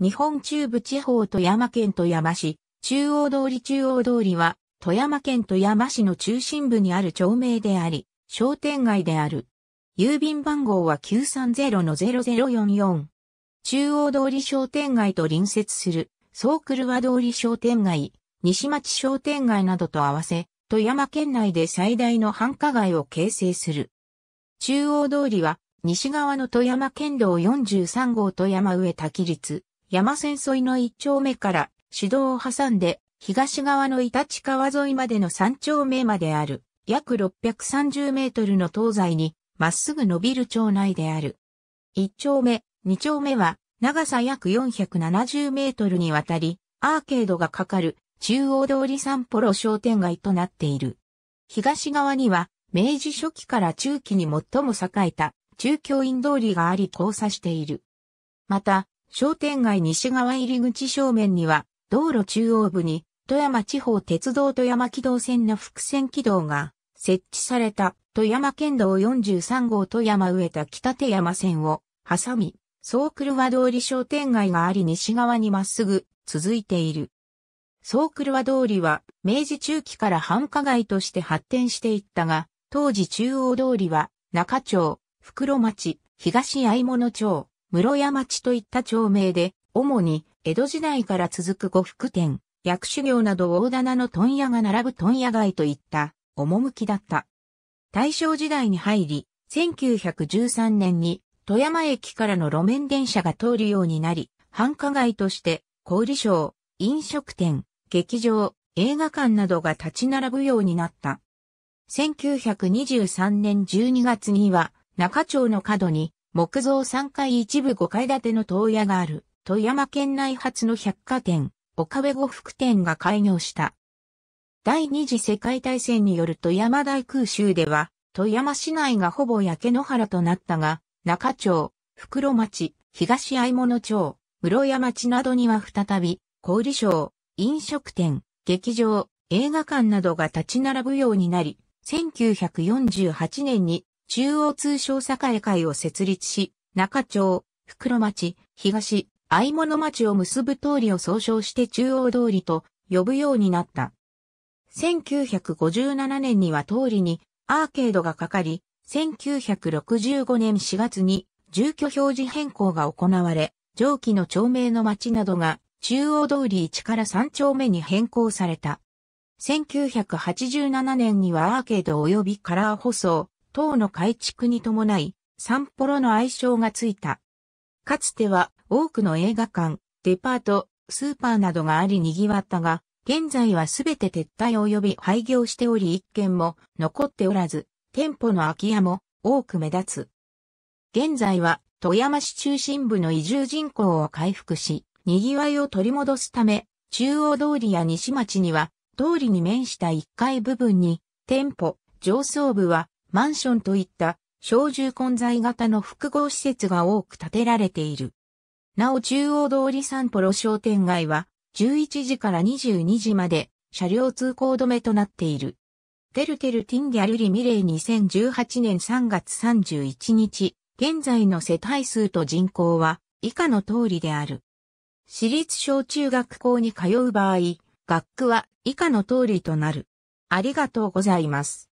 日本中部地方富山県富山市、中央通り中央通りは、富山県富山市の中心部にある町名であり、商店街である。郵便番号は930-0044。中央通り商店街と隣接する、総車和通り商店街、西町商店街などと合わせ、富山県内で最大の繁華街を形成する。中央通りは、西側の富山県道43号富山上滝立、山線沿いの一丁目から市道を挟んで東側の伊立川沿いまでの三丁目まである約630メートルの東西にまっすぐ伸びる町内である。一丁目、二丁目は長さ約470メートルにわたりアーケードがかかる中央通り散歩路商店街となっている。東側には明治初期から中期に最も栄えた中京院通りがあり交差している。また、商店街西側入り口正面には、道路中央部に、富山地方鉄道富山軌道線の複線軌道が設置された富山県道43号富山上田北手山線を挟み、総車通り商店街があり西側にまっすぐ続いている。総車通りは明治中期から繁華街として発展していったが、当時中央通りは中町、袋町、東相物町、室屋町といった町名で、主に江戸時代から続く呉服店、薬種業など大棚の問屋が並ぶ問屋街といった、趣だった。大正時代に入り、1913年に富山駅からの路面電車が通るようになり、繁華街として小売商、飲食店、劇場、映画館などが立ち並ぶようになった。1923年12月には中町の角に木造3階一部5階建ての東屋がある、富山県内初の百貨店、岡部呉服店が開業した。第二次世界大戦による富山大空襲では、富山市内がほぼ焼け野原となったが、中町、袋町、東合物町、室屋町などには再び、小売商、飲食店、劇場、映画館などが立ち並ぶようになり、1948年に中央通商栄会を設立し、中町、袋町、東、相物町を結ぶ通りを総称して中央通りと呼ぶようになった。1957年には通りにアーケードがかかり、1965年4月に住居表示変更が行われ、上記の町名の町などが中央通り1から3丁目に変更された。1987年にはアーケード及びカラー舗装、塔の改築に伴い、サンポロの愛称がついた。かつては多くの映画館、デパート、スーパーなどがあり賑わったが、現在はすべて撤退及び廃業しており一軒も残っておらず、店舗の空き家も多く目立つ。現在は富山市中心部の移住人口を回復し、賑わいを取り戻すため、中央通りや西町には、通りに面した1階部分に、店舗、上層部はマンションといった小住混在型の複合施設が多く建てられている。なお中央通り散歩路商店街は11時から22時まで車両通行止めとなっている。テルテルティンギャルリミレイ2018年3月31日、現在の世帯数と人口は以下の通りである。私立小中学校に通う場合、学区は以下の通りとなる。ありがとうございます。